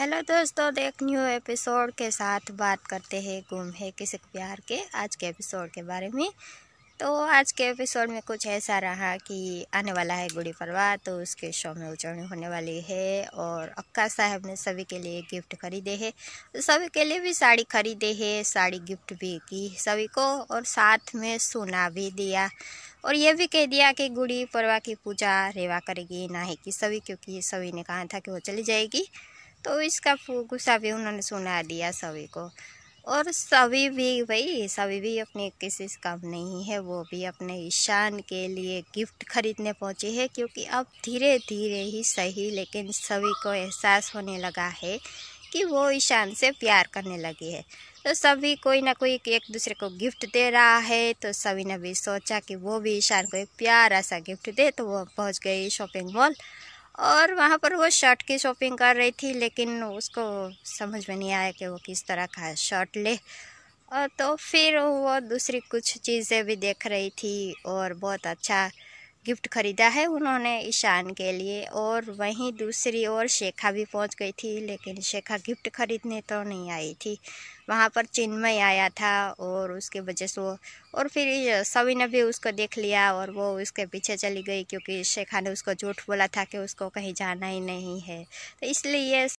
hello दोस्तों एक new episode के साथ बात करते हैं गुम है किसी प्यार के आज के एपिसोड के बारे में तो आज के एपिसोड में कुछ ऐसा रहा कि आने वाला है गुड़ी पड़वा तो उसके शो में उचरणी होने वाली है और अक्का साहब ने सभी के लिए गिफ्ट खरीदे है सभी के लिए भी साड़ी खरीदे है साड़ी गिफ्ट भी की सभी को और साथ में सोना भी दिया और ये भी कह दिया कि गुड़ी पड़वा की पूजा रेवा करेगी ना ही कि सभी क्योंकि सभी ने कहा था कि वो चली जाएगी तो इसका गुस्सा भी उन्होंने सुना दिया सभी को और सभी भी भाई सभी भी अपने किसी से कम नहीं है वो भी अपने ईशान के लिए गिफ्ट खरीदने पहुँचे हैं क्योंकि अब धीरे धीरे ही सही लेकिन सभी को एहसास होने लगा है कि वो ईशान से प्यार करने लगी है तो सभी कोई ना कोई एक दूसरे को गिफ्ट दे रहा है तो सभी ने भी सोचा कि वो भी ईशान को एक प्यारा सा गिफ्ट दे तो वो पहुँच गई शॉपिंग मॉल और वहाँ पर वो शर्ट की शॉपिंग कर रही थी लेकिन उसको समझ में नहीं आया कि वो किस तरह का शर्ट ले तो फिर वो दूसरी कुछ चीज़ें भी देख रही थी और बहुत अच्छा गिफ्ट ख़रीदा है उन्होंने ईशान के लिए और वहीं दूसरी ओर शेखा भी पहुंच गई थी लेकिन शेखा गिफ्ट ख़रीदने तो नहीं आई थी वहां पर चिन्मय आया था और उसके वजह से वो और फिर सवी ने भी उसको देख लिया और वो उसके पीछे चली गई क्योंकि शेखा ने उसको झूठ बोला था कि उसको कहीं जाना ही नहीं है तो इसलिए